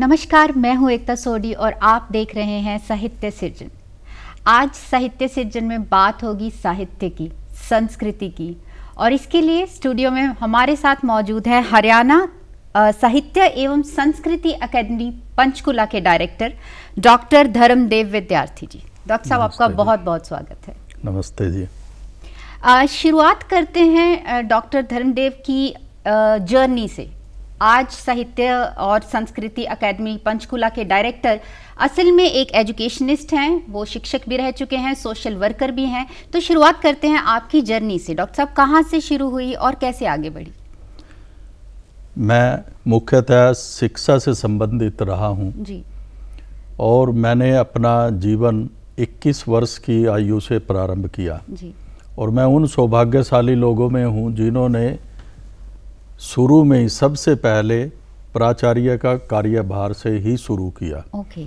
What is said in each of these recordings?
नमस्कार मैं हूं एकता सोडी और आप देख रहे हैं साहित्य सृजन आज साहित्य सृजन में बात होगी साहित्य की संस्कृति की और इसके लिए स्टूडियो में हमारे साथ मौजूद है हरियाणा साहित्य एवं संस्कृति अकेडमी पंचकुला के डायरेक्टर डॉक्टर धर्मदेव विद्यार्थी जी डॉक्टर साहब आपका बहुत बहुत स्वागत है नमस्ते जी शुरुआत करते हैं डॉक्टर धर्मदेव की जर्नी से आज साहित्य और संस्कृति अकेदमी पंचकुला के डायरेक्टर असल में एक एजुकेशनिस्ट हैं वो शिक्षक भी रह चुके हैं सोशल वर्कर भी हैं तो शुरुआत करते हैं आपकी जर्नी से डॉक्टर साहब कहाँ से शुरू हुई और कैसे आगे बढ़ी मैं मुख्यतः शिक्षा से संबंधित रहा हूँ जी और मैंने अपना जीवन 21 वर्ष की आयु से प्रारंभ किया जी और मैं उन सौभाग्यशाली लोगों में हूँ जिन्होंने शुरू में ही सबसे पहले प्राचार्य का कार्यभार से ही शुरू किया ओके।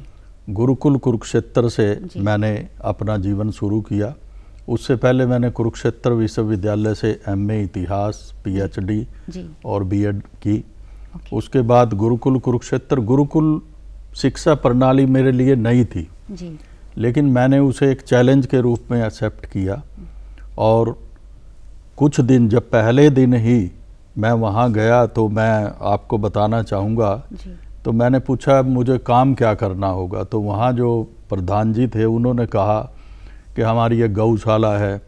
गुरुकुल कुरुक्षेत्र से मैंने अपना जीवन शुरू किया उससे पहले मैंने कुरुक्षेत्र विश्वविद्यालय से एमए इतिहास पीएचडी और बीएड की उसके बाद गुरुकुल कुरुक्षेत्र गुरुकुल शिक्षा प्रणाली मेरे लिए नई थी जी। लेकिन मैंने उसे एक चैलेंज के रूप में एक्सेप्ट किया और कुछ दिन जब पहले दिन ही मैं वहाँ गया तो मैं आपको बताना चाहूँगा तो मैंने पूछा मुझे काम क्या करना होगा तो वहाँ जो प्रधान जी थे उन्होंने कहा कि हमारी ये गौशाला है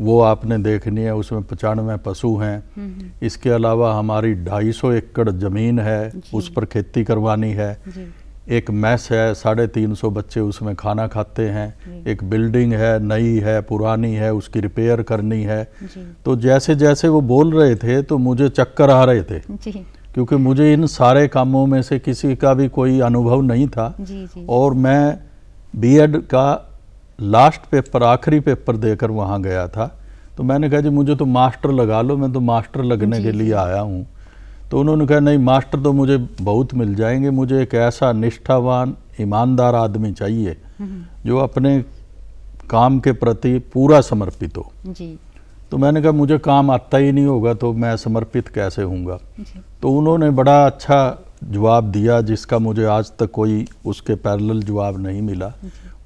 वो आपने देखनी है उसमें पचानवे पशु हैं हम्म, हम्म। इसके अलावा हमारी ढाई सौ एकड़ ज़मीन है उस पर खेती करवानी है एक मैस है साढ़े तीन सौ बच्चे उसमें खाना खाते हैं एक बिल्डिंग है नई है पुरानी है उसकी रिपेयर करनी है तो जैसे जैसे वो बोल रहे थे तो मुझे चक्कर आ रहे थे क्योंकि मुझे इन सारे कामों में से किसी का भी कोई अनुभव नहीं था जी, जी। और मैं बीएड का लास्ट पेपर आखिरी पेपर देकर वहाँ गया था तो मैंने कहा जी मुझे तो मास्टर लगा लो मैं तो मास्टर लगने के लिए आया हूँ तो उन्होंने कहा नहीं मास्टर तो मुझे बहुत मिल जाएंगे मुझे एक ऐसा निष्ठावान ईमानदार आदमी चाहिए हम्म। जो अपने काम के प्रति पूरा समर्पित हो जी। तो मैंने कहा मुझे काम आता ही नहीं होगा तो मैं समर्पित कैसे हूँगा तो उन्होंने बड़ा अच्छा जवाब दिया जिसका मुझे आज तक कोई उसके पैरल जवाब नहीं मिला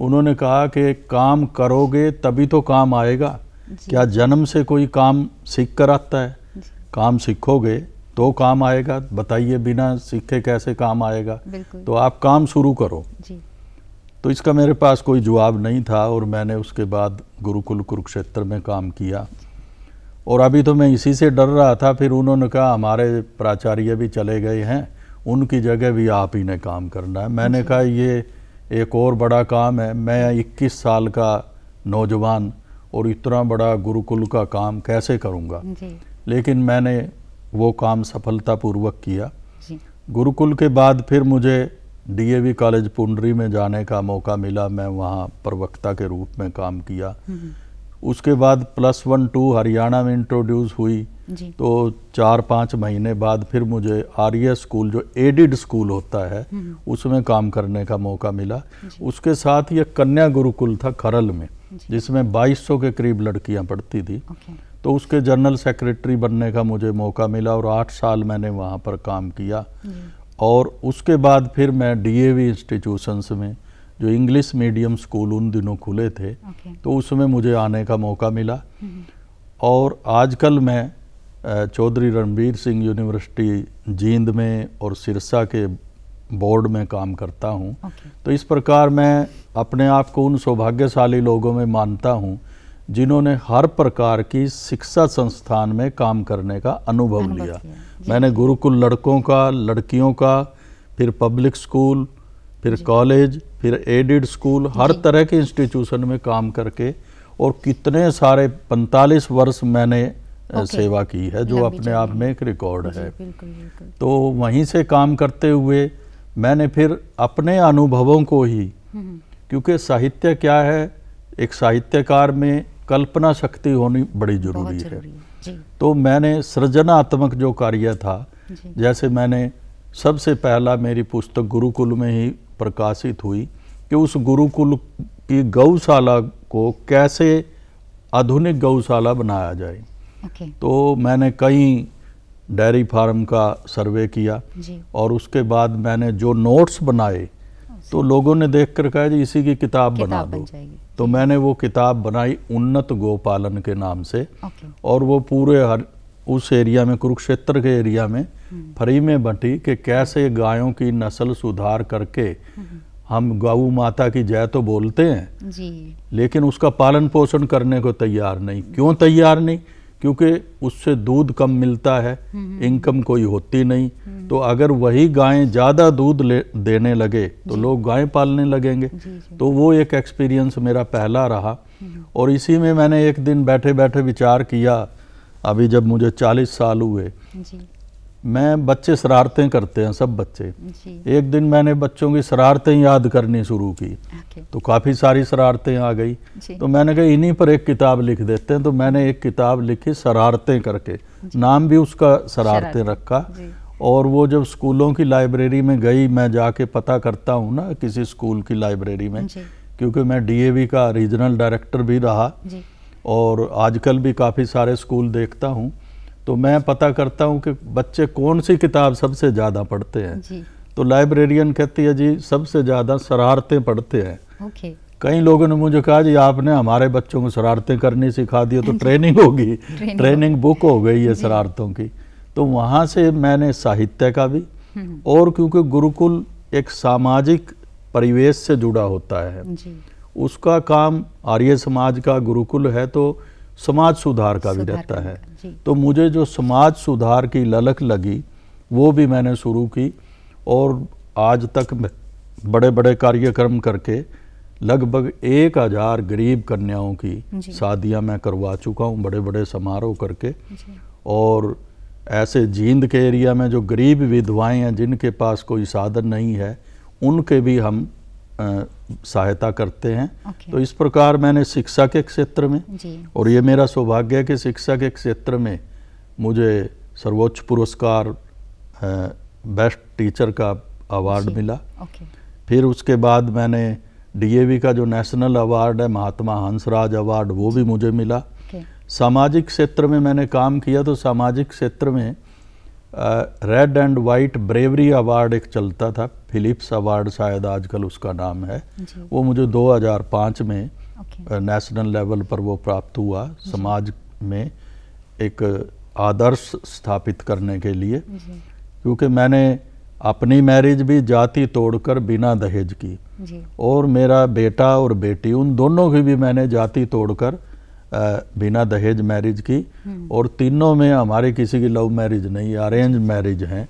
उन्होंने कहा कि काम करोगे तभी तो काम आएगा क्या जन्म से कोई काम सीख कर आता है काम सीखोगे तो काम आएगा बताइए बिना सीखे कैसे काम आएगा तो आप काम शुरू करो जी तो इसका मेरे पास कोई जवाब नहीं था और मैंने उसके बाद गुरुकुल कुरुक्षेत्र में काम किया और अभी तो मैं इसी से डर रहा था फिर उन्होंने कहा हमारे प्राचार्य भी चले गए हैं उनकी जगह भी आप ही ने काम करना है मैंने कहा ये एक और बड़ा काम है मैं 21 साल का नौजवान और इतना बड़ा गुरुकुल का काम कैसे करूँगा लेकिन मैंने वो काम सफलतापूर्वक किया गुरुकुल के बाद फिर मुझे डीएवी कॉलेज पुंडरी में जाने का मौका मिला मैं वहाँ प्रवक्ता के रूप में काम किया हम्म, हम्म। उसके बाद प्लस वन टू हरियाणा में इंट्रोड्यूस हुई तो चार पाँच महीने बाद फिर मुझे आर्य स्कूल जो एडिड स्कूल होता है हम्म, उसमें काम करने का मौका मिला उसके साथ ये कन्या गुरुकुल था खरल में जिसमें 2200 के करीब लड़कियां पढ़ती थी तो उसके जनरल सेक्रेटरी बनने का मुझे मौका मिला और आठ साल मैंने वहाँ पर काम किया और उसके बाद फिर मैं डीएवी इंस्टीट्यूशंस में जो इंग्लिश मीडियम स्कूल उन दिनों खुले थे तो उसमें मुझे आने का मौका मिला हम्म। और आजकल मैं चौधरी रणबीर सिंह यूनिवर्सिटी जींद में और सिरसा के बोर्ड में काम करता हूँ okay. तो इस प्रकार मैं अपने आप को उन सौभाग्यशाली लोगों में मानता हूँ जिन्होंने हर प्रकार की शिक्षा संस्थान में काम करने का अनुभव लिया मैंने गुरुकुल लड़कों का लड़कियों का फिर पब्लिक स्कूल फिर कॉलेज फिर एडिड स्कूल हर तरह के इंस्टीट्यूशन में काम करके और कितने सारे 45 वर्ष मैंने सेवा की है जो अपने आप में एक रिकॉर्ड है बिल्कुल, बिल्कुल। तो वहीं से काम करते हुए मैंने फिर अपने अनुभवों को ही हम्म। क्योंकि साहित्य क्या है एक साहित्यकार में कल्पना शक्ति होनी बड़ी जरूरी है, जी। तो मैंने सृजनात्मक जो कार्य था जैसे मैंने सबसे पहला मेरी पुस्तक गुरुकुल में ही प्रकाशित हुई कि उस गुरुकुल की गौशाला को कैसे आधुनिक गौशाला बनाया जाए तो मैंने कई डेयरी फार्म का सर्वे किया और उसके बाद मैंने जो नोट्स बनाए तो लोगों ने देख कर कहा जी इसी की किताब, किताब बना दो तो मैंने वो किताब बनाई उन्नत गोपालन के नाम से और वो पूरे हर उस एरिया में कुरुक्षेत्र के एरिया में हम्म। फ्री में बंटी कि कैसे गायों की नस्ल सुधार करके हम्म। हम गऊ माता की जय तो बोलते हैं जी। लेकिन उसका पालन पोषण करने को तैयार नहीं क्यों तैयार नहीं क्योंकि उससे दूध कम मिलता है इनकम कोई होती नहीं तो अगर वही गायें ज़्यादा दूध ले देने लगे तो लोग गायें पालने लगेंगे जी, जी। तो वो एक एक्सपीरियंस मेरा पहला रहा हम्म। और इसी में मैंने एक दिन बैठे बैठे विचार किया अभी जब मुझे 40 साल हुए मैं बच्चे शरारतें करते हैं सब बच्चे एक दिन मैंने बच्चों की शरारतें याद करनी शुरू की तो काफ़ी सारी शरारतें आ गई तो मैंने कहा इन्हीं पर एक किताब लिख देते हैं तो मैंने एक किताब लिखी शरारतें करके नाम भी उसका शरारतें रखा और वो जब स्कूलों की लाइब्रेरी में गई मैं जाके पता करता हूँ ना किसी स्कूल की लाइब्रेरी में क्योंकि मैं डी का रीजनल डायरेक्टर भी रहा और आजकल भी काफ़ी सारे स्कूल देखता हूँ तो मैं पता करता हूँ कि बच्चे कौन सी किताब सबसे ज़्यादा पढ़ते हैं तो लाइब्रेरियन कहती है जी सबसे ज़्यादा शरारतें पढ़ते हैं कई लोगों ने मुझे कहा जी आपने हमारे बच्चों को शरारतें करनी सिखा दी तो ट्रेनिंग होगी ट्रेनिंग, ट्रेनिंग बुक हो गई है शरारतों की तो वहाँ से मैंने साहित्य का भी हम्म। और क्योंकि गुरुकुल एक सामाजिक परिवेश से जुड़ा होता है उसका काम आर्य समाज का गुरुकुल है तो समाज सुधार का भी रहता है तो मुझे जो समाज सुधार की ललक लगी वो भी मैंने शुरू की और आज तक बड़े बड़े कार्यक्रम करके लगभग एक हज़ार गरीब कन्याओं की शादियां मैं करवा चुका हूं बड़े बड़े समारोह करके और ऐसे जींद के एरिया में जो गरीब विधवाएं हैं जिनके पास कोई साधन नहीं है उनके भी हम सहायता करते हैं okay. तो इस प्रकार मैंने शिक्षा के क्षेत्र में और ये मेरा सौभाग्य है कि शिक्षा के क्षेत्र में मुझे सर्वोच्च पुरस्कार बेस्ट टीचर का अवार्ड मिला okay. फिर उसके बाद मैंने डीएवी का जो नेशनल अवार्ड है महात्मा हंसराज अवार्ड वो भी मुझे मिला okay. सामाजिक क्षेत्र में मैंने काम किया तो सामाजिक क्षेत्र में red and white bravery award एक चलता था फिलिप्स अवार्ड शायद आजकल उसका नाम है वो मुझे 2005 में नेशनल लेवल पर वो प्राप्त हुआ समाज में एक आदर्श स्थापित करने के लिए क्योंकि मैंने अपनी मैरिज भी जाति तोड़कर बिना दहेज की और मेरा बेटा और बेटी उन दोनों की भी मैंने जाति तोड़कर बिना दहेज मैरिज की हम्म। और तीनों में हमारे किसी की लव मैरिज नहीं अरेंज मैरिज हैं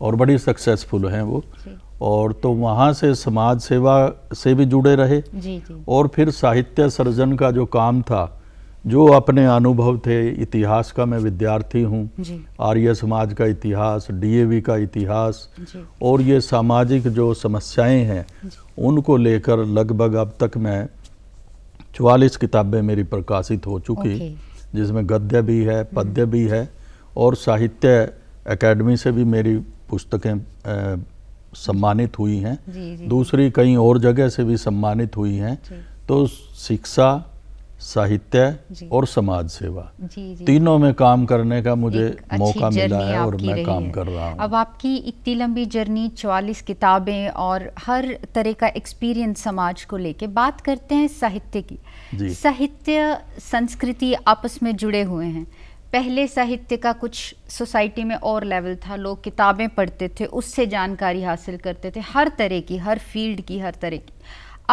और बड़ी सक्सेसफुल हैं वो और तो वहाँ से समाज सेवा से भी जुड़े रहे जी, जी। और फिर साहित्य सर्जन का जो काम था जो अपने अनुभव थे इतिहास का मैं विद्यार्थी हूँ आर्य समाज का इतिहास डीएवी का इतिहास और ये सामाजिक जो समस्याएं हैं उनको लेकर लगभग अब तक मैं चवालीस किताबें मेरी प्रकाशित हो चुकी जिसमें गद्य भी है हम्म। पद्य भी है और साहित्य एकेडमी से भी मेरी पुस्तकें सम्मानित हुई हैं दूसरी कई और जगह से भी सम्मानित हुई हैं तो शिक्षा साहित्य और समाज सेवा जी, जी, तीनों में काम करने का मुझे मौका मिला है और मैं काम कर रहा हूँ अब आपकी इतनी लंबी जर्नी 44 किताबें और हर तरह का एक्सपीरियंस समाज को लेके बात करते हैं साहित्य की साहित्य संस्कृति आपस में जुड़े हुए हैं पहले साहित्य का कुछ सोसाइटी में और लेवल था लोग किताबें पढ़ते थे उससे जानकारी हासिल करते थे हर तरह की हर फील्ड की हर तरह की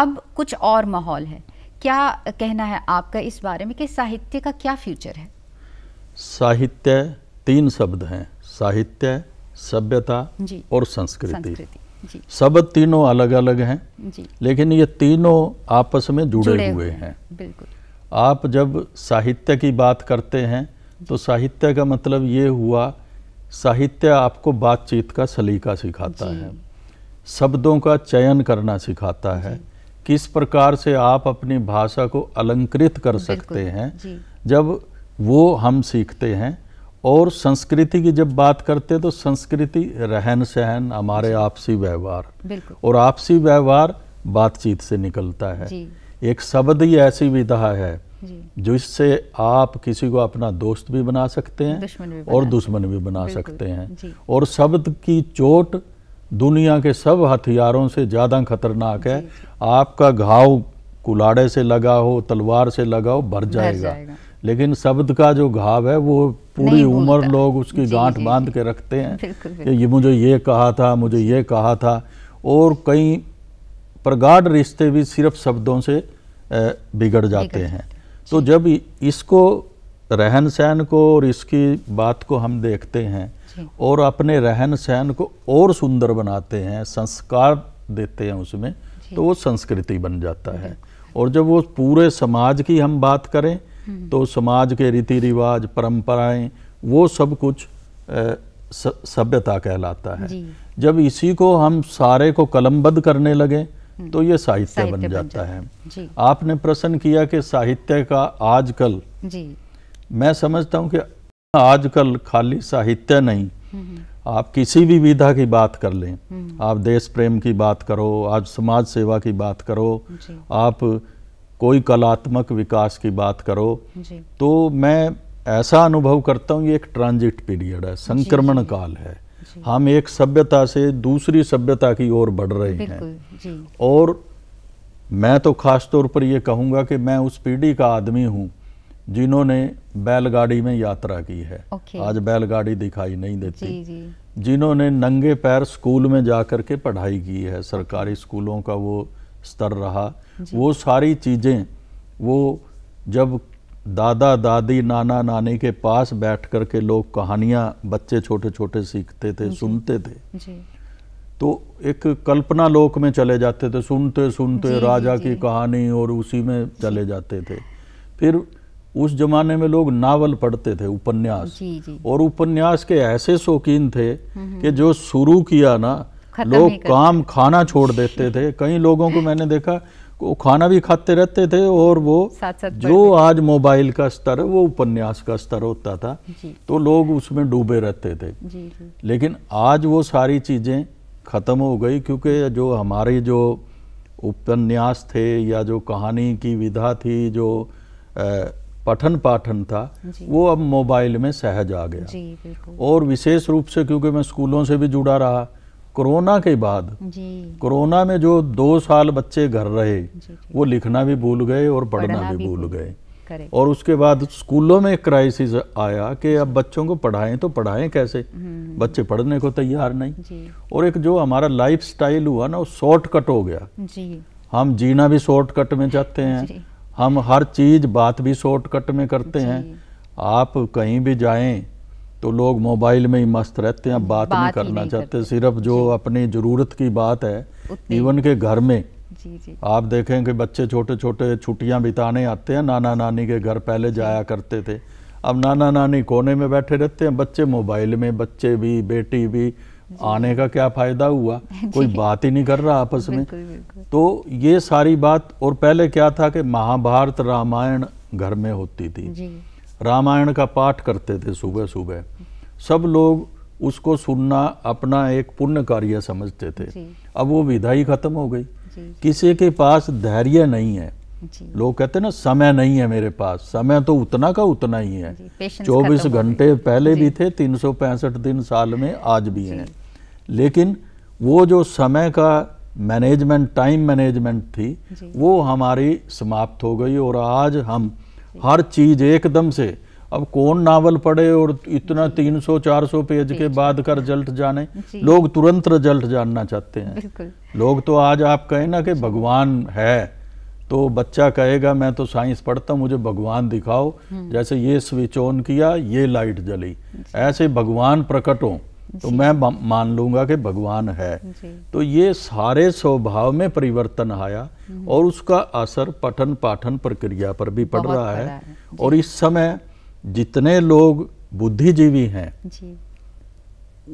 अब कुछ और माहौल है क्या कहना है आपका इस बारे में कि साहित्य का क्या फ्यूचर है साहित्य तीन शब्द हैं साहित्य सभ्यता और संस्कृति, सब तीनों अलग अलग हैं लेकिन ये तीनों आपस में जुड़े, जुड़े हुए हैं बिल्कुल आप जब साहित्य की बात करते हैं तो साहित्य का मतलब ये हुआ साहित्य आपको बातचीत का सलीका सिखाता है शब्दों का चयन करना सिखाता है किस प्रकार से आप अपनी भाषा को अलंकृत कर सकते हैं जब वो हम सीखते हैं और संस्कृति की जब बात करते हैं तो संस्कृति रहन सहन हमारे आपसी व्यवहार और आपसी व्यवहार बातचीत से निकलता है एक शब्द ही ऐसी विधा है जिससे आप किसी को अपना दोस्त भी बना सकते हैं और दुश्मन भी बना सकते हैं और शब्द की चोट दुनिया के सब हथियारों से ज़्यादा खतरनाक है आपका घाव कुलाड़े से लगा हो तलवार से लगा हो भर जाएगा, जाएगा। लेकिन शब्द का जो घाव है वो पूरी उम्र लोग उसकी गांठ बांध के रखते हैं कि ये मुझे ये कहा था मुझे ये कहा था और कई प्रगाढ़ रिश्ते भी सिर्फ शब्दों से बिगड़ जाते हैं तो जब इसको रहन सहन को और इसकी बात को हम देखते हैं और अपने रहन सहन को और सुंदर बनाते हैं संस्कार देते हैं उसमें तो वो संस्कृति बन जाता है और जब वो पूरे समाज की हम बात करें हम्म। तो समाज के रीति रिवाज परंपराएं वो सब कुछ सभ्यता कहलाता है जब इसी को हम सारे को कलमबद्ध करने लगे हम्म। तो ये साहित्य, बन, बन जाता है आपने प्रश्न किया कि साहित्य का आजकल मैं समझता हूँ कि आजकल खाली साहित्य नहीं आप किसी भी विधा की बात कर लें आप देश प्रेम की बात करो आप समाज सेवा की बात करो आप कोई कलात्मक विकास की बात करो तो मैं ऐसा अनुभव करता हूँ ये एक ट्रांजिट पीरियड है संक्रमण काल है हम एक सभ्यता से दूसरी सभ्यता की ओर बढ़ रहे हैं और मैं तो खास तौर पर ये कहूँगा कि मैं उस पीढ़ी का आदमी हूँ जिन्होंने बैलगाड़ी में यात्रा की है okay. आज बैलगाड़ी दिखाई नहीं देती जिन्होंने नंगे पैर स्कूल में जा कर के पढ़ाई की है सरकारी स्कूलों का वो स्तर रहा वो सारी चीज़ें वो जब दादा दादी नाना नानी के पास बैठ कर के लोग कहानियाँ बच्चे छोटे छोटे सीखते थे सुनते थे जी। तो एक कल्पना लोक में चले जाते थे सुनते सुनते जी, राजा जी, की कहानी और उसी में चले जाते थे फिर उस जमाने में लोग नावल पढ़ते थे उपन्यास जी, जी। और उपन्यास के ऐसे शौकीन थे हम्म, हम्म। कि जो शुरू किया ना लोग काम खाना छोड़ देते थे कई लोगों को मैंने देखा वो खाना भी खाते रहते थे और वो साथ साथ जो आज मोबाइल का स्तर है वो उपन्यास का स्तर होता था तो लोग उसमें डूबे रहते थे जी, जी। लेकिन आज वो सारी चीज़ें ख़त्म हो गई क्योंकि जो हमारे जो उपन्यास थे या जो कहानी की विधा थी जो आ, पठन पाठन था वो अब मोबाइल में सहज आ गया जी, और विशेष रूप से क्योंकि मैं स्कूलों से भी जुड़ा रहा कोरोना के बाद कोरोना में जो दो साल बच्चे घर रहे वो लिखना भी भूल गए और पढ़ना भी भूल गए और उसके बाद स्कूलों में क्राइसिस आया कि अब बच्चों को पढ़ाएं तो पढ़ाएं कैसे हम्म। बच्चे पढ़ने को तैयार नहीं और एक जो हमारा लाइफ स्टाइल हुआ ना वो शॉर्टकट हो गया हम जीना भी शॉर्टकट में जाते हैं हम हर चीज़ बात भी शॉर्टकट में करते हैं आप कहीं भी जाएं तो लोग मोबाइल में ही मस्त रहते हैं बात, बात नहीं करना नहीं चाहते सिर्फ जो अपनी ज़रूरत की बात है इवन के घर में जी जी आप देखें कि बच्चे छोटे छोटे छुट्टियां बिताने आते हैं नाना नानी के घर पहले जाया करते थे अब नाना नानी कोने में बैठे रहते हैं बच्चे मोबाइल में बच्चे भी बेटी भी आने का क्या फ़ायदा हुआ कोई बात ही नहीं कर रहा आपस में तो ये सारी बात और पहले क्या था कि महाभारत रामायण घर में होती थी रामायण का पाठ करते थे सुबह सुबह सब लोग उसको सुनना अपना एक पुण्य कार्य समझते थे अब वो विधा ही खत्म हो गई किसी के पास धैर्य नहीं है लोग कहते हैं ना समय नहीं है मेरे पास समय तो उतना का उतना ही है 24 घंटे पहले भी थे तीन दिन साल में आज भी हैं लेकिन वो जो समय का मैनेजमेंट टाइम मैनेजमेंट थी वो हमारी समाप्त हो गई और आज हम हर चीज़ एकदम से अब कौन नावल पढ़े और इतना 300-400 पेज के बाद का रिजल्ट जाने लोग तुरंत रिजल्ट जानना चाहते हैं लोग तो आज आप कहें ना कि भगवान है तो बच्चा कहेगा मैं तो साइंस पढ़ता हूँ मुझे भगवान दिखाओ हम्म। जैसे ये स्विच ऑन किया ये लाइट जली ऐसे भगवान प्रकट हो तो मैं मान लूंगा कि भगवान है तो ये सारे स्वभाव में परिवर्तन आया हम्म। और उसका असर पठन पाठन प्रक्रिया पर भी पड़ रहा है और इस समय जितने लोग बुद्धिजीवी हैं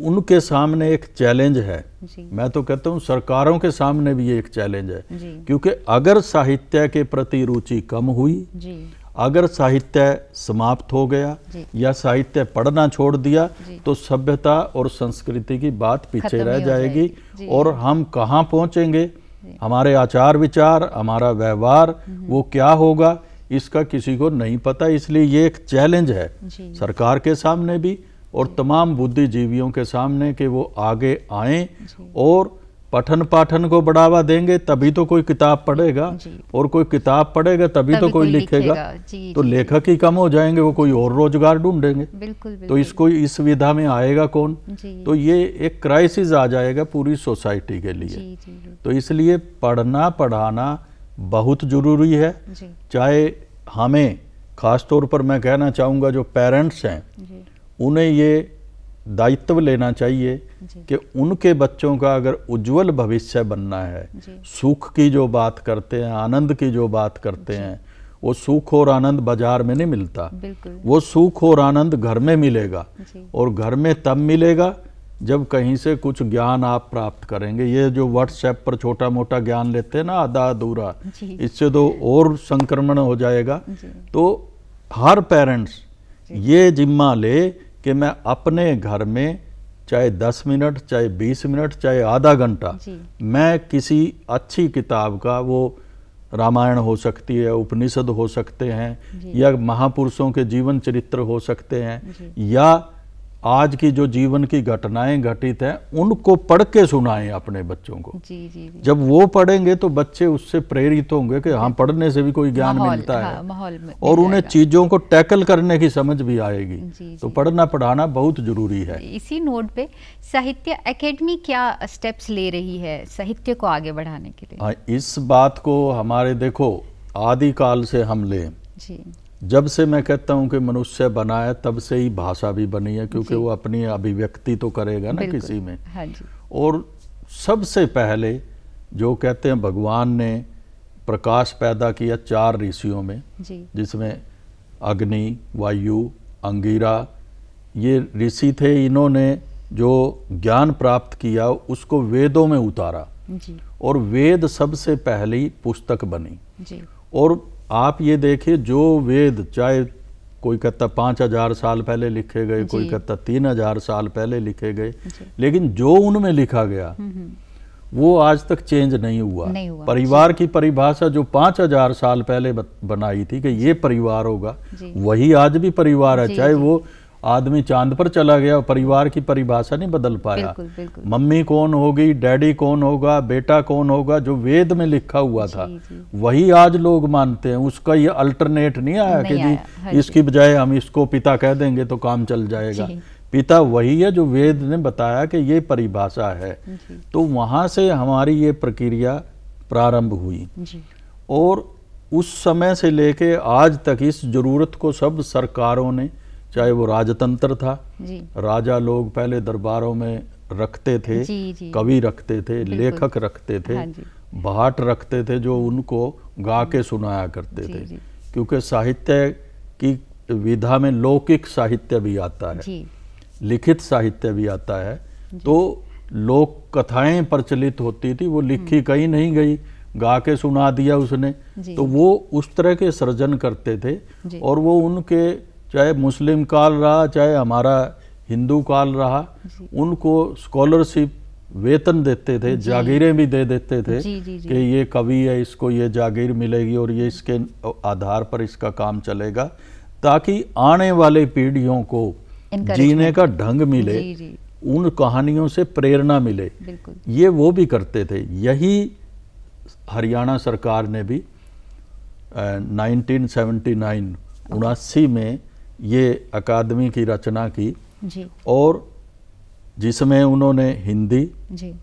उनके सामने एक चैलेंज है मैं तो कहता हूँ सरकारों के सामने भी ये एक चैलेंज है क्योंकि अगर साहित्य के प्रति रुचि कम हुई अगर साहित्य समाप्त हो गया या साहित्य पढ़ना छोड़ दिया तो सभ्यता और संस्कृति की बात पीछे रह जाएगी और हम कहाँ पहुँचेंगे हमारे आचार विचार हमारा व्यवहार हम्म। वो क्या होगा इसका किसी को नहीं पता इसलिए ये एक चैलेंज है सरकार के सामने भी और तमाम बुद्धिजीवियों के सामने कि वो आगे आए और पठन पाठन को बढ़ावा देंगे तभी तो कोई किताब पढ़ेगा और कोई किताब पढ़ेगा तभी, तो तभी तो कोई लिखेगा, लिखेगा। जी, तो लेखक ही कम हो जाएंगे वो कोई और रोजगार ढूंढेंगे तो इसको इस विधा में आएगा कौन तो ये एक क्राइसिस आ जाएगा पूरी सोसाइटी के लिए जी, जी, तो इसलिए पढ़ना पढ़ाना बहुत जरूरी है चाहे हमें खास तौर पर मैं कहना चाहूँगा जो पेरेंट्स हैं उन्हें ये दायित्व लेना चाहिए कि उनके बच्चों का अगर उज्जवल भविष्य बनना है सुख की जो बात करते हैं आनंद की जो बात करते हैं वो सुख और आनंद बाजार में नहीं मिलता वो सुख और आनंद घर में मिलेगा और घर में तब मिलेगा जब कहीं से कुछ ज्ञान आप प्राप्त करेंगे ये जो व्हाट्सएप पर छोटा मोटा ज्ञान लेते हैं ना आधा अधूरा इससे तो और संक्रमण हो जाएगा तो हर पेरेंट्स ये जिम्मा ले कि मैं अपने घर में चाहे दस मिनट चाहे बीस मिनट चाहे आधा घंटा मैं किसी अच्छी किताब का वो रामायण हो सकती है उपनिषद हो सकते हैं या महापुरुषों के जीवन चरित्र हो सकते हैं या आज की जो जीवन की घटनाएं घटित हैं उनको पढ़ के सुनाएं अपने बच्चों को जी, जी, जी। जब वो पढ़ेंगे तो बच्चे उससे प्रेरित होंगे कि हाँ पढ़ने से भी कोई ज्ञान मिलता हाँ, है माहौल और उन्हें चीज़ों को टैकल करने की समझ भी आएगी जी, तो पढ़ना पढ़ाना बहुत जरूरी है इसी नोट पे साहित्य अकेडमी क्या स्टेप्स ले रही है साहित्य को आगे बढ़ाने के लिए हाँ, इस बात को हमारे देखो आदिकाल से हम जी जब से मैं कहता हूँ कि मनुष्य बना है तब से ही भाषा भी बनी है क्योंकि वो अपनी अभिव्यक्ति तो करेगा ना किसी में हाँ जी। और सबसे पहले जो कहते हैं भगवान ने प्रकाश पैदा किया चार ऋषियों में जिसमें अग्नि वायु अंगीरा ये ऋषि थे इन्होंने जो ज्ञान प्राप्त किया उसको वेदों में उतारा जी। और वेद सबसे पहली पुस्तक बनी जी। और आप ये देखिए जो वेद चाहे कोई कहता पाँच हजार साल पहले लिखे गए कोई कहता तीन हजार साल पहले लिखे गए लेकिन जो उनमें लिखा गया हम्म, हम्म। वो आज तक चेंज नहीं हुआ, नहीं हुआ परिवार की परिभाषा जो पांच हजार साल पहले बनाई थी कि ये परिवार होगा वही आज भी परिवार है चाहे वो आदमी चांद पर चला गया परिवार की परिभाषा नहीं बदल पाया बिल्कुल, बिल्कुल। मम्मी कौन होगी डैडी कौन होगा बेटा कौन होगा जो वेद में लिखा हुआ था जी, जी। वही आज लोग मानते हैं उसका ये अल्टरनेट नहीं आया नहीं कि आया, हाँ जी इसकी बजाय हम इसको पिता कह देंगे तो काम चल जाएगा पिता वही है जो वेद ने बताया कि ये परिभाषा है तो वहाँ से हमारी ये प्रक्रिया प्रारंभ हुई और उस समय से लेके आज तक इस ज़रूरत को सब सरकारों ने चाहे वो राजतंत्र था राजा लोग पहले दरबारों में रखते थे कवि रखते थे लेखक रखते थे हाँ भाट रखते थे जो उनको गा के सुनाया करते थे क्योंकि साहित्य की विधा में लौकिक साहित्य भी आता है लिखित साहित्य भी आता है तो लोक कथाएं प्रचलित होती थी वो लिखी हम्म। कहीं नहीं गई गा के सुना दिया उसने तो वो उस तरह के सृजन करते थे और वो उनके चाहे मुस्लिम काल रहा चाहे हमारा हिंदू काल रहा उनको स्कॉलरशिप वेतन देते थे जागीरें भी दे देते थे कि ये कवि है इसको ये जागीर मिलेगी और ये इसके आधार पर इसका काम चलेगा ताकि आने वाले पीढ़ियों को जीने का ढंग मिले उन कहानियों से प्रेरणा मिले ये वो भी करते थे यही हरियाणा सरकार ने भी नाइनटीन सेवेंटी नाइन उनासी में ये अकादमी की रचना की जी और जिसमें उन्होंने हिंदी जी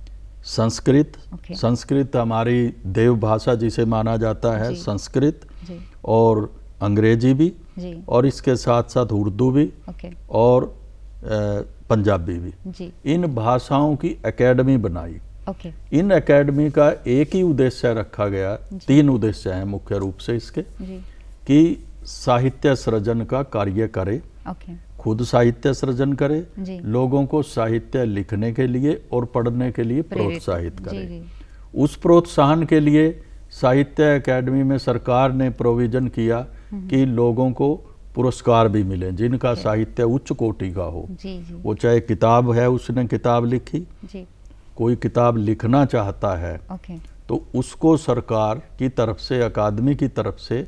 संस्कृत संस्कृत हमारी देव भाषा जिसे माना जाता है जी, संस्कृत जी, और अंग्रेजी भी जी, और इसके साथ साथ उर्दू भी और पंजाबी भी जी, इन भाषाओं की एकेडमी बनाई इन एकेडमी का एक ही उद्देश्य रखा गया तीन उद्देश्य हैं मुख्य रूप से इसके कि साहित्य सृजन का कार्य करे okay. खुद साहित्य सृजन करे लोगों को साहित्य लिखने के लिए और पढ़ने के लिए प्रोत्साहित करे उस प्रोत्साहन के लिए साहित्य एकेडमी में सरकार ने प्रोविजन किया हम्म। कि लोगों को पुरस्कार भी मिले जिनका साहित्य उच्च कोटि का हो जी, जी। वो चाहे किताब है उसने किताब लिखी जी। कोई किताब लिखना चाहता है तो उसको सरकार की तरफ से अकादमी की तरफ से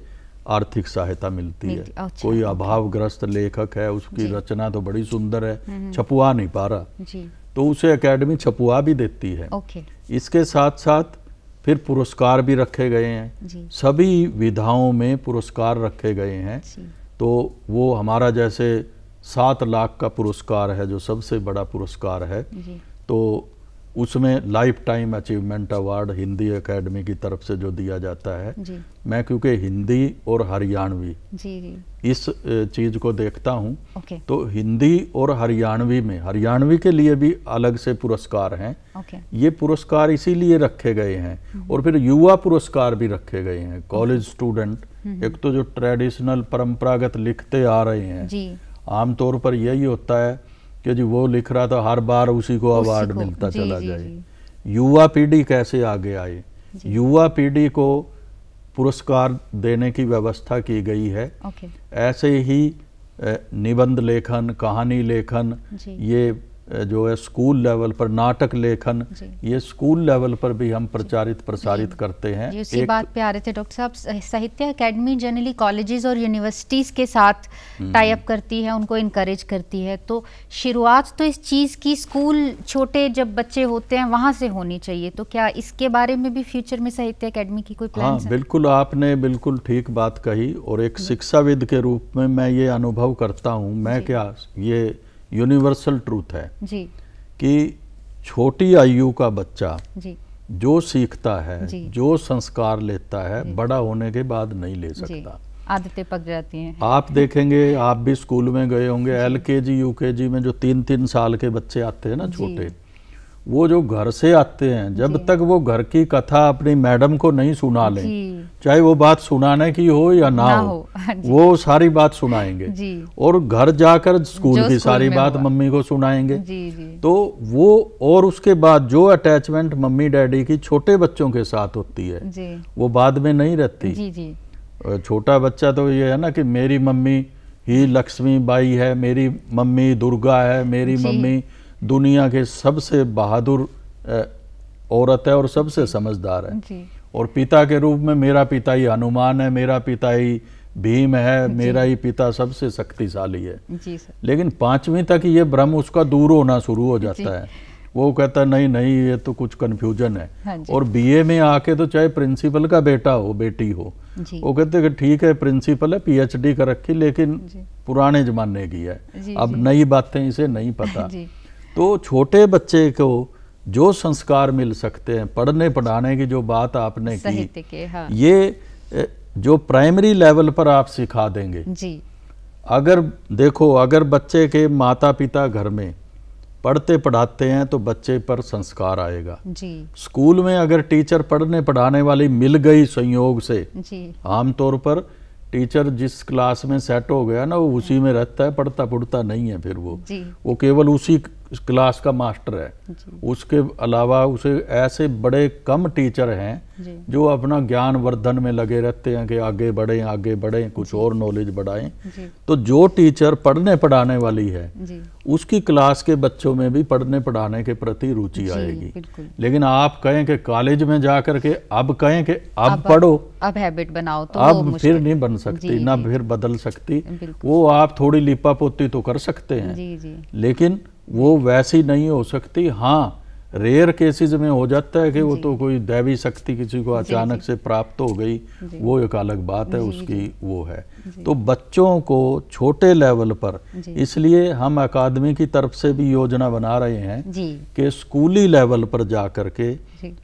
आर्थिक सहायता मिलती, है अच्छा, कोई अभावग्रस्त लेखक है उसकी रचना तो बड़ी सुंदर है हम्म, हम्म। छपुआ नहीं पा रहा तो उसे अकेडमी छपुआ भी देती है इसके साथ साथ फिर पुरस्कार भी रखे गए हैं सभी विधाओं में पुरस्कार रखे गए हैं तो वो हमारा जैसे सात लाख का पुरस्कार है जो सबसे बड़ा पुरस्कार है तो उसमें lifetime achievement award Hindi academy की तरफ से जो दिया जाता है मैं क्योंकि हिंदी और हरियाणवी इस चीज़ को देखता हूँ तो हिंदी और हरियाणवी में हरियाणवी के लिए भी अलग से पुरस्कार हैं ये पुरस्कार इसीलिए रखे गए हैं हम्म। और फिर युवा पुरस्कार भी रखे गए हैं हम्म। कॉलेज स्टूडेंट हम्म। एक तो जो ट्रेडिशनल परंपरागत लिखते आ रहे हैं आमतौर पर यही होता है कि जी वो लिख रहा था हर बार उसी को अवार्ड मिलता जी, चला जाए युवा पीढ़ी कैसे आगे आए युवा पीढ़ी को पुरस्कार देने की व्यवस्था की गई है ऐसे ही निबंध लेखन कहानी लेखन ये जो है स्कूल लेवल पर नाटक लेखन ये स्कूल लेवल पर भी हम प्रचारित प्रसारित करते हैं इसी बात पे आ रहे थे डॉक्टर साहब साहित्य एकेडमी जनरली कॉलेजेस और यूनिवर्सिटीज के साथ टाइप हम्म। करती है उनको इनकरेज करती है तो शुरुआत तो इस चीज़ की स्कूल छोटे जब बच्चे होते हैं वहां से होनी चाहिए तो क्या इसके बारे में भी फ्यूचर में साहित्य अकेडमी की कोई हाँ, बिल्कुल आपने बिल्कुल ठीक बात कही और एक शिक्षाविद के रूप में मैं ये अनुभव करता हूँ मैं क्या ये यूनिवर्सल ट्रूथ है जी कि छोटी आयु का बच्चा जी जो सीखता है जो संस्कार लेता है बड़ा होने के बाद नहीं ले सकता आदतें पक जाती हैं आप देखेंगे आप भी स्कूल में गए होंगे एल के जी यू के जी में जो तीन तीन साल के बच्चे आते हैं ना छोटे वो जो घर से आते हैं जब तक वो घर की कथा अपनी मैडम को नहीं सुना ले चाहे वो बात सुनाने की हो या ना, ना हो हाँ वो सारी बात सुनाएंगे और घर जाकर स्कूल की सारी बात मम्मी को सुनाएंगे जी, जी। तो वो और उसके बाद जो अटैचमेंट मम्मी डैडी की छोटे बच्चों के साथ होती है वो बाद में नहीं रहती छोटा बच्चा तो ये है ना कि मेरी मम्मी ही लक्ष्मी बाई है मेरी मम्मी दुर्गा है मेरी मम्मी दुनिया के सबसे बहादुर औरत है और सबसे समझदार है और पिता के रूप में मेरा पिता ही हनुमान है मेरा पिता ही भीम है मेरा ही पिता सबसे शक्तिशाली है जी सर। लेकिन पांचवी तक ये भ्रम उसका दूर होना शुरू हो जाता है वो कहता है नहीं नहीं ये तो कुछ कन्फ्यूजन है हाँ और बीए में आके तो चाहे प्रिंसिपल का बेटा हो बेटी हो वो कहते कि ठीक है प्रिंसिपल है पीएचडी कर रखी लेकिन पुराने जमाने की है अब नई बातें इसे नहीं पता तो छोटे बच्चे को जो संस्कार मिल सकते हैं पढ़ने पढ़ाने की जो बात आपने की हाँ। ये जो प्राइमरी लेवल पर आप सिखा देंगे जी अगर देखो अगर बच्चे के माता पिता घर में पढ़ते पढ़ाते हैं तो बच्चे पर संस्कार आएगा जी स्कूल में अगर टीचर पढ़ने पढ़ाने वाली मिल गई संयोग से आमतौर पर टीचर जिस क्लास में सेट हो गया ना वो उसी में रहता है पढ़ता पढ़ता नहीं है फिर वो वो केवल उसी इस क्लास का मास्टर है उसके अलावा उसे ऐसे बड़े कम टीचर हैं जो अपना ज्ञान वर्धन में लगे रहते हैं कि आगे बढ़ें आगे बढ़ें कुछ और नॉलेज बढ़ाएं तो जो टीचर पढ़ने पढ़ाने वाली है उसकी क्लास के बच्चों में भी पढ़ने पढ़ाने के प्रति रुचि आएगी लेकिन आप कहें कि कॉलेज में जा करके अब कहें कि अब पढ़ो अब हैबिट बनाओ तो अब फिर नहीं बन सकती ना फिर बदल सकती वो आप थोड़ी लिपा पोती तो कर सकते हैं लेकिन वो वैसी नहीं हो सकती हाँ रेयर केसेस में हो जाता है कि वो तो कोई दैवी शक्ति किसी को अचानक से प्राप्त हो गई वो एक अलग बात है उसकी वो है तो बच्चों को छोटे लेवल पर इसलिए हम अकादमी की तरफ से भी योजना बना रहे हैं कि स्कूली लेवल पर जा कर के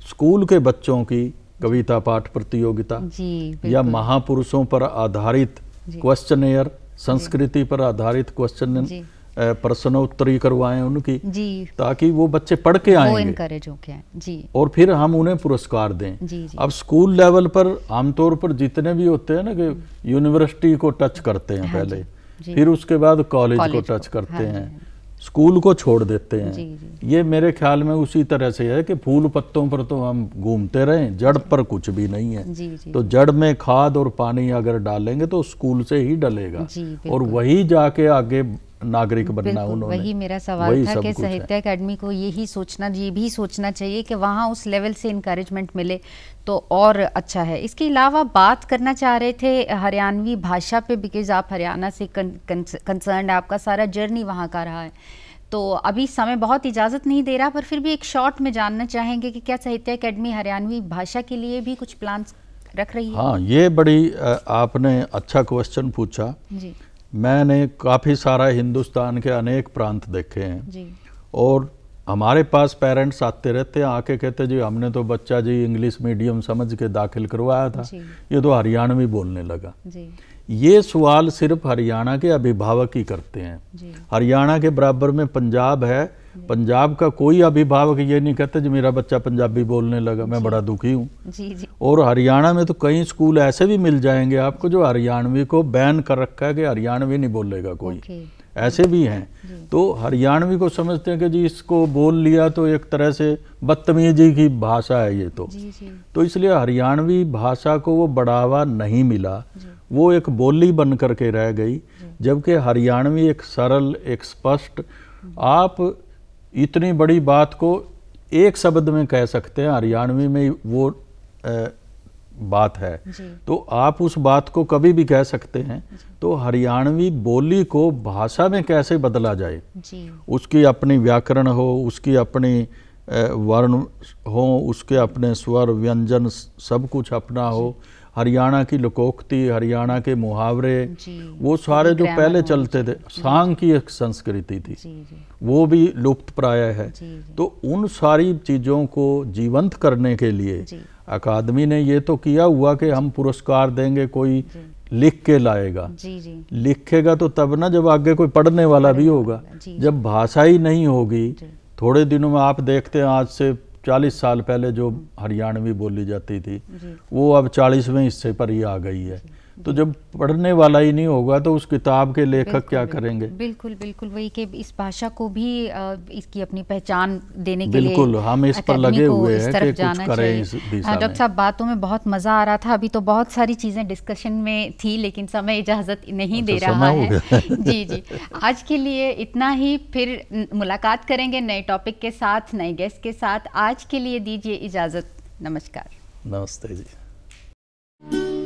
स्कूल के बच्चों की कविता पाठ प्रतियोगिता या महापुरुषों पर आधारित क्वेश्चन संस्कृति पर आधारित क्वेश्चन प्रश्नों उत्तरी करवाएं उनकी जी ताकि वो बच्चे पढ़ के आएंगे जी और फिर हम उन्हें पुरस्कार दें जी, जी। अब स्कूल लेवल पर आमतौर पर जितने भी होते हैं ना कि यूनिवर्सिटी हम्म। को टच करते हैं हाँ पहले जी, फिर उसके बाद कॉलेज को टच करते हाँ हैं स्कूल को छोड़ देते हैं जी, जी। ये मेरे ख्याल में उसी तरह से है कि फूल पत्तों पर तो हम घूमते रहे जड़ पर कुछ भी नहीं है जी, जी। तो जड़ में खाद और पानी अगर डालेंगे तो स्कूल से ही डलेगा और वही जाके आगे नागरिक बनना उन्होंने वही मेरा सवाल वही था कि साहित्य अकेडमी को यही सोचना ये भी सोचना चाहिए कि वहाँ उस लेवल से इनक्रेजमेंट मिले तो और अच्छा है इसके अलावा बात करना चाह रहे थे हरियाणवी भाषा पे बिकॉज आप हरियाणा से कंसर्न है आपका सारा जर्नी वहाँ का रहा है तो अभी समय बहुत इजाज़त नहीं दे रहा पर फिर भी एक शॉर्ट में जानना चाहेंगे कि क्या साहित्य अकेडमी हरियाणवी भाषा के लिए भी कुछ प्लान्स रख रही है हाँ ये बड़ी आपने अच्छा क्वेश्चन पूछा जी मैंने काफ़ी सारा हिंदुस्तान के अनेक प्रांत देखे हैं जी। और हमारे पास पेरेंट्स आते रहते हैं आके कहते जी हमने तो बच्चा जी इंग्लिश मीडियम समझ के दाखिल करवाया था ये तो हरियाणवी बोलने लगा जी। ये सवाल सिर्फ हरियाणा के अभिभावक ही करते हैं हरियाणा के बराबर में पंजाब है पंजाब का कोई अभिभावक ये नहीं कहता जो मेरा बच्चा पंजाबी बोलने लगा मैं बड़ा दुखी हूँ और हरियाणा में तो कई स्कूल ऐसे भी मिल जाएंगे आपको जो हरियाणवी को बैन कर रखा है कि हरियाणवी नहीं बोलेगा कोई ऐसे भी हैं तो हरियाणवी को समझते हैं कि जी इसको बोल लिया तो एक तरह से बदतमीजी की भाषा है ये तो जी जी। तो इसलिए हरियाणवी भाषा को वो बढ़ावा नहीं मिला वो एक बोली बन करके रह गई जबकि हरियाणवी एक सरल एक स्पष्ट आप इतनी बड़ी बात को एक शब्द में कह सकते हैं हरियाणवी में वो आ, बात है तो आप उस बात को कभी भी कह सकते हैं तो हरियाणवी बोली को भाषा में कैसे बदला जाए उसकी अपनी व्याकरण हो उसकी अपनी वर्ण हो उसके अपने स्वर व्यंजन सब कुछ अपना हो हरियाणा की लकोकती हरियाणा के मुहावरे वो सारे जो पहले चलते थे सांग की एक संस्कृति थी जी, जी। वो भी लुप्त प्राय है जी, तो उन सारी चीज़ों को जीवंत करने के लिए अकादमी ने ये तो किया हुआ कि हम पुरस्कार देंगे कोई लिख के लाएगा जी जी लिखेगा तो तब ना जब आगे कोई पढ़ने वाला भी होगा जब भाषा ही नहीं होगी थोड़े दिनों में आप देखते हैं आज से चालीस साल पहले जो हरियाणवी बोली जाती थी वो अब चालीसवें हिस्से पर ही आ गई है तो जब पढ़ने वाला ही नहीं होगा तो उस किताब के लेखक क्या करेंगे बिल्कुल बिल्कुल वही कि इस भाषा को भी इसकी अपनी पहचान देने के लिए बिल्कुल हम इस पर लगे हुए हैं कि कुछ करें इस हाँ, डॉक्टर साहब बातों में बहुत मज़ा आ रहा था अभी तो बहुत सारी चीज़ें डिस्कशन में थी लेकिन समय इजाज़त नहीं अच्छा, दे रहा है जी जी आज के लिए इतना ही फिर मुलाकात करेंगे नए टॉपिक के साथ नए गेस्ट के साथ आज के लिए दीजिए इजाज़त नमस्कार नमस्ते जी